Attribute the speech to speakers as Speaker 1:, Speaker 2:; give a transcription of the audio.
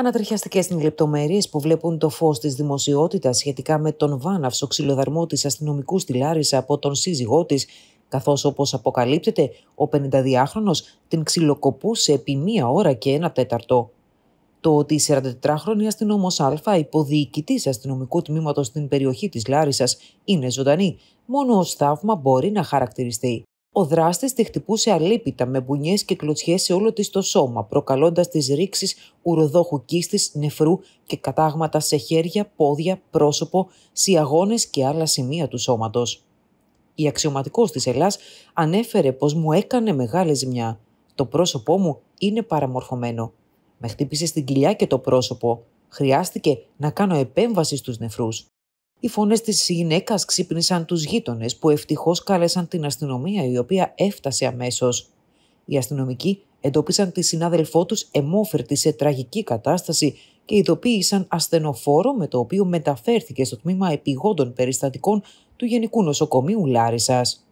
Speaker 1: Ανατριχιαστικές είναι οι λεπτομέρειες που βλέπουν το φως της δημοσιότητας σχετικά με τον βάναυσο ξυλοδαρμό της αστυνομικού στη Λάρισα από τον σύζυγό της, καθώς όπως αποκαλύπτεται, ο 52χρονο την ξυλοκοπούσε επί μία ώρα και ένα τέταρτο. Το ότι η 44χρονη αστυνόμος Α, υποδιοικητής αστυνομικού τμήματος στην περιοχή της Λάρισας, είναι ζωντανή, μόνο ως θαύμα μπορεί να χαρακτηριστεί. Ο δράστης τη χτυπούσε αλίπητα με μπουνιές και κλωτσιές σε όλο της το σώμα, προκαλώντας τις ρήξεις ουροδόχου κίστης, νεφρού και κατάγματα σε χέρια, πόδια, πρόσωπο, σιαγόνες και άλλα σημεία του σώματος. Η αξιωματικός της Ελλάς ανέφερε πως μου έκανε μεγάλη ζημιά. Το πρόσωπό μου είναι παραμορφωμένο. Με χτύπησε στην κοιλιά και το πρόσωπο. Χρειάστηκε να κάνω επέμβαση στους νεφρούς. Οι φωνές της γυναίκας ξύπνησαν τους γείτονες που ευτυχώς κάλεσαν την αστυνομία, η οποία έφτασε αμέσως. Οι αστυνομικοί εντόπισαν τη συνάδελφό τους εμόφερτη σε τραγική κατάσταση και ειδοποίησαν ασθενοφόρο με το οποίο μεταφέρθηκε στο τμήμα επιγόντων περιστατικών του Γενικού Νοσοκομείου Λάρισας.